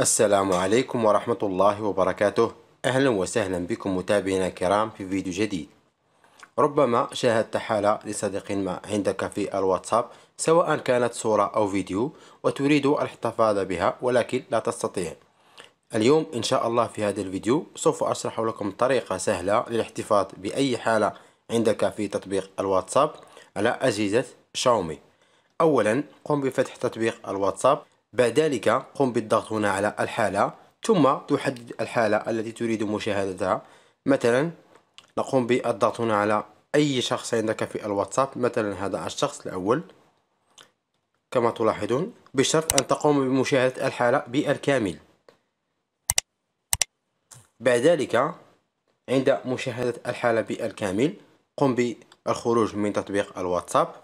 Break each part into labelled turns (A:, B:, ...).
A: السلام عليكم ورحمة الله وبركاته أهلا وسهلا بكم متابعينا الكرام في فيديو جديد ربما شاهدت حالة لصديق ما عندك في الواتساب سواء كانت صورة أو فيديو وتريد الاحتفاظ بها ولكن لا تستطيع اليوم إن شاء الله في هذا الفيديو سوف أشرح لكم طريقة سهلة للاحتفاظ بأي حالة عندك في تطبيق الواتساب على أجهزة شاومي أولا قم بفتح تطبيق الواتساب بعد ذلك قم بالضغط هنا على الحالة ثم تحدد الحالة التي تريد مشاهدتها مثلا نقوم بالضغط هنا على أي شخص عندك في الواتساب مثلا هذا الشخص الأول كما تلاحظون بشرط أن تقوم بمشاهدة الحالة بالكامل بعد ذلك عند مشاهدة الحالة بالكامل قم بالخروج من تطبيق الواتساب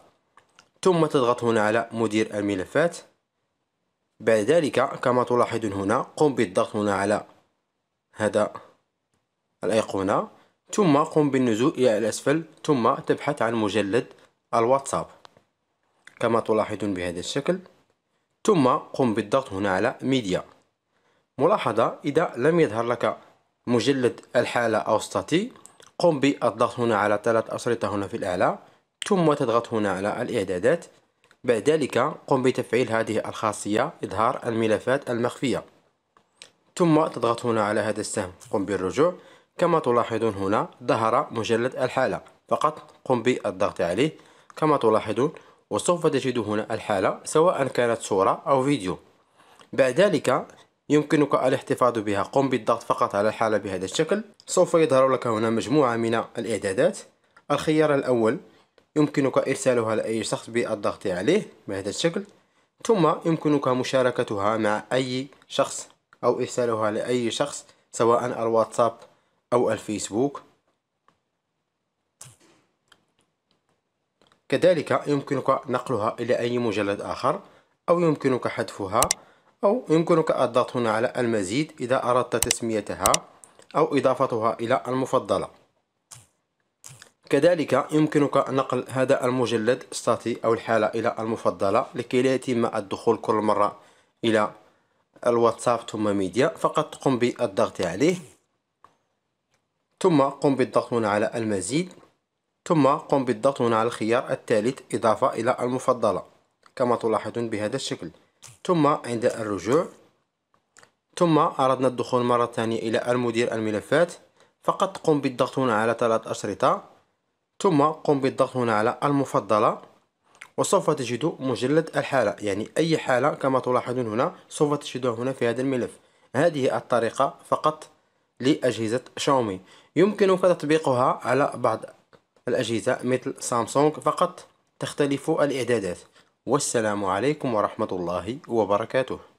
A: ثم تضغط هنا على مدير الملفات بعد ذلك كما تلاحظون هنا قم بالضغط هنا على هذا الأيقونة ثم قم بالنزول إلى الأسفل ثم تبحث عن مجلد الواتساب كما تلاحظون بهذا الشكل ثم قم بالضغط هنا على ميديا ملاحظة إذا لم يظهر لك مجلد الحالة أو ستاتي قم بالضغط هنا على ثلاث أسرطة هنا في الأعلى ثم تضغط هنا على الإعدادات بعد ذلك قم بتفعيل هذه الخاصية إظهار الملفات المخفية ثم تضغط هنا على هذا السهم قم بالرجوع كما تلاحظون هنا ظهر مجلد الحالة فقط قم بالضغط عليه كما تلاحظون وسوف تجد هنا الحالة سواء كانت صورة أو فيديو بعد ذلك يمكنك الاحتفاظ بها قم بالضغط فقط على الحالة بهذا الشكل سوف يظهر لك هنا مجموعة من الإعدادات الخيار الأول يمكنك إرسالها لأي شخص بالضغط عليه بهذا الشكل ثم يمكنك مشاركتها مع أي شخص أو إرسالها لأي شخص سواء الواتساب أو الفيسبوك كذلك يمكنك نقلها إلى أي مجلد آخر أو يمكنك حذفها أو يمكنك الضغط هنا على المزيد إذا أردت تسميتها أو إضافتها إلى المفضلة كذلك يمكنك نقل هذا المجلد ستاتي أو الحالة إلى المفضلة لكي لا يتم الدخول كل مرة إلى الواتساب ثم ميديا فقط قم بالضغط عليه ثم قم بالضغط هنا على المزيد ثم قم بالضغط هنا على الخيار الثالث إضافة إلى المفضلة كما تلاحظون بهذا الشكل ثم عند الرجوع ثم أردنا الدخول مرة ثانية إلى المدير الملفات فقط قم بالضغط هنا على ثلاث أشرطة ثم قم بالضغط هنا على المفضلة وسوف تجد مجلد الحالة يعني أي حالة كما تلاحظون هنا سوف تجدها هنا في هذا الملف هذه الطريقة فقط لأجهزة شاومي يمكنك تطبيقها على بعض الأجهزة مثل سامسونج فقط تختلف الإعدادات والسلام عليكم ورحمة الله وبركاته